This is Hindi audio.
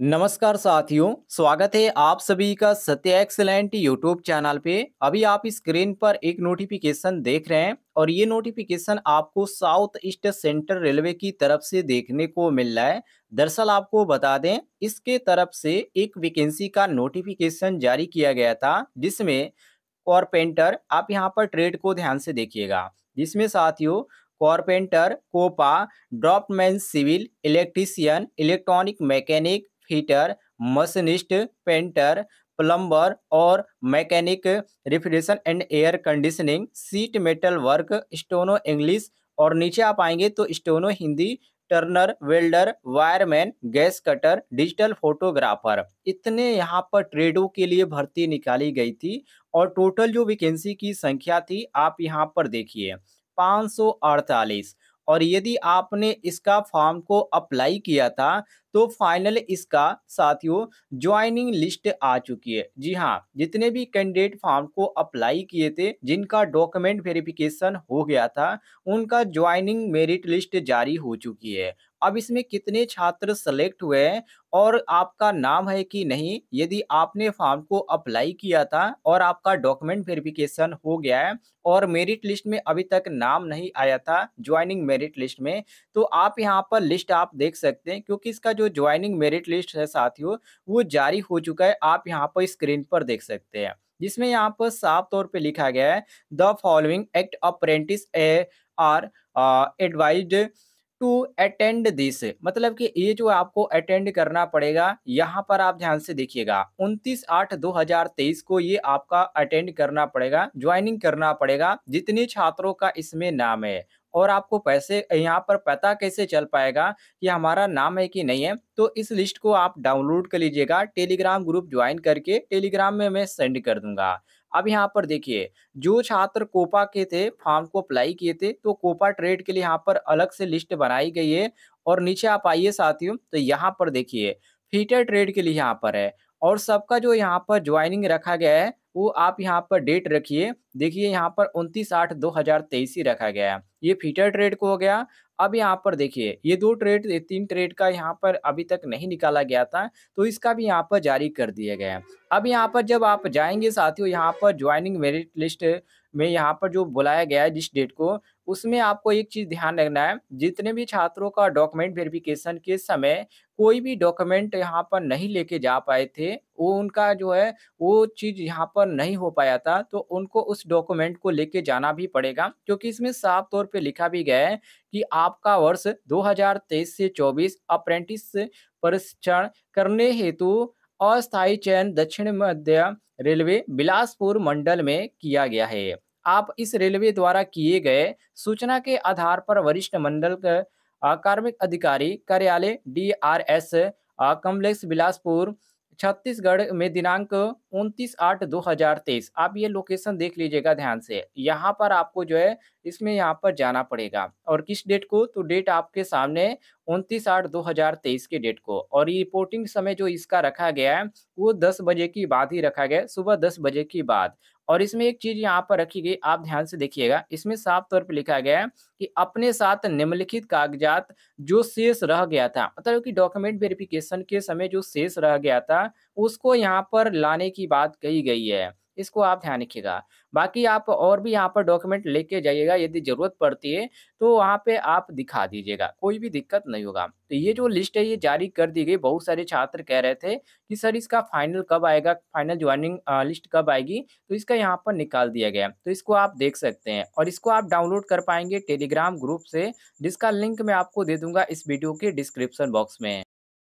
नमस्कार साथियों स्वागत है आप सभी का सत्य एक्सलेंट यूट्यूब चैनल पे अभी आप स्क्रीन पर एक नोटिफिकेशन देख रहे हैं और ये नोटिफिकेशन आपको साउथ ईस्ट सेंट्रल रेलवे की तरफ से देखने को मिल रहा है दरअसल आपको बता दें इसके तरफ से एक वैकेंसी का नोटिफिकेशन जारी किया गया था जिसमें कॉरपेंटर आप यहाँ पर ट्रेड को ध्यान से देखिएगा जिसमें साथियों carpenter COPA draughtsman civil electrician electronic mechanic fitter machinist painter plumber और mechanic refrigeration and air conditioning sheet metal work steno English और नीचे आप आएंगे तो steno Hindi turner welder wireman gas cutter digital photographer इतने यहाँ पर ट्रेडों के लिए भर्ती निकाली गई थी और टोटल जो वैकेंसी की संख्या थी आप यहाँ पर देखिए 548 और यदि आपने इसका फॉर्म को अप्लाई किया था तो फाइनल इसका साथियों ज्वाइनिंग लिस्ट आ चुकी है जी हाँ जितने भी कैंडिडेट फॉर्म को अप्लाई किए थे जिनका डॉक्यूमेंट वेरिफिकेशन हो गया था उनका ज्वाइनिंग मेरिट लिस्ट जारी हो चुकी है अब इसमें कितने छात्र सेलेक्ट हुए हैं और आपका नाम है कि नहीं यदि आपने फॉर्म को अप्लाई किया था और आपका डॉक्यूमेंट वेरिफिकेशन हो गया है और मेरिट लिस्ट में अभी तक नाम नहीं आया था ज्वाइनिंग मेरिट लिस्ट में तो आप यहाँ पर लिस्ट आप देख सकते हैं क्योंकि इसका जो ज्वाइनिंग मेरिट लिस्ट है साथियों वो जारी हो चुका है आप यहाँ पर स्क्रीन पर देख सकते हैं जिसमें यहाँ पर साफ तौर पे लिखा गया है the following act apprentice are advise to attend this मतलब कि ये जो आपको अटेंड करना पड़ेगा यहाँ पर आप ध्यान से देखिएगा 29 आठ 2023 को ये आपका अटेंड करना पड़ेगा ज्वाइनिंग करना पड़ेगा जितने छात्रों का इसमें नाम है और आपको पैसे यहाँ पर पता कैसे चल पाएगा कि हमारा नाम है कि नहीं है तो इस लिस्ट को आप डाउनलोड कर लीजिएगा टेलीग्राम ग्रुप ज्वाइन करके टेलीग्राम में मैं सेंड कर दूंगा अब यहाँ पर देखिए जो छात्र कोपा के थे फॉर्म को अप्लाई किए थे तो कोपा ट्रेड के लिए यहाँ पर अलग से लिस्ट बनाई गई है और नीचे आप आइए साथियों तो यहाँ पर देखिए फीटर ट्रेड के लिए यहाँ पर है और सबका जो यहाँ पर ज्वाइनिंग रखा गया है वो आप यहाँ पर डेट रखिए देखिए यहाँ पर उनतीस आठ दो हज़ार तेईस ही रखा गया है ये फीटर ट्रेड को हो गया अब यहाँ पर देखिए ये दो ट्रेड ये तीन ट्रेड का यहाँ पर अभी तक नहीं निकाला गया था तो इसका भी यहाँ पर जारी कर दिया गया है अब यहाँ पर जब आप जाएंगे साथियों यहाँ पर ज्वाइनिंग मेरिट लिस्ट में यहाँ पर जो बुलाया गया है जिस डेट को उसमें आपको एक चीज़ ध्यान रखना है जितने भी छात्रों का डॉक्यूमेंट वेरिफिकेशन के समय कोई भी डॉक्यूमेंट यहाँ पर नहीं लेके जा पाए थे वो उनका जो है वो चीज़ यहाँ पर नहीं हो पाया था तो उनको उस डॉक्यूमेंट को लेके जाना भी पड़ेगा क्योंकि इसमें साफ तौर पे लिखा भी गया है कि आपका वर्ष 2023 से 24 अप्रेंटिस परीक्षण करने हेतु अस्थायी चयन दक्षिण मध्य रेलवे बिलासपुर मंडल में किया गया है आप इस रेलवे द्वारा किए गए सूचना के आधार पर वरिष्ठ मंडल कार्मिक अधिकारी कार्यालय D R S complex Bilaspur Chhattisgarh में दिनांक उनतीस आठ दो हजार तेईस आप ये लोकेशन देख लीजिएगा ध्यान से यहाँ पर आपको जो है इसमें यहाँ पर जाना पड़ेगा और किस डेट को तो डेट आपके सामने उनतीस आठ दो हजार तेईस के डेट को और रिपोर्टिंग समय जो इसका रखा गया है वो दस बजे की बाद ही रखा गया सुबह दस बजे की बाद और इसमें एक चीज यहाँ पर रखी गई आप ध्यान से देखिएगा इसमें साफ तौर पर लिखा गया है कि अपने साथ निम्नलिखित कागजात जो शेष रह गया था मतलब कि डॉक्यूमेंट वेरिफिकेशन के समय जो शेष रह गया था उसको यहाँ पर लाने की बात कही गई है इसको आप ध्यान रखिएगा बाकी आप और भी यहाँ पर डॉक्यूमेंट लेके जाइएगा यदि ज़रूरत पड़ती है तो वहाँ पे आप दिखा दीजिएगा कोई भी दिक्कत नहीं होगा तो ये जो लिस्ट है ये जारी कर दी गई बहुत सारे छात्र कह रहे थे कि सर इसका फाइनल कब आएगा फाइनल ज्वाइनिंग लिस्ट कब आएगी तो इसका यहाँ पर निकाल दिया गया तो इसको आप देख सकते हैं और इसको आप डाउनलोड कर पाएंगे टेलीग्राम ग्रुप से जिसका लिंक मैं आपको दे दूंगा इस वीडियो के डिस्क्रिप्सन बॉक्स में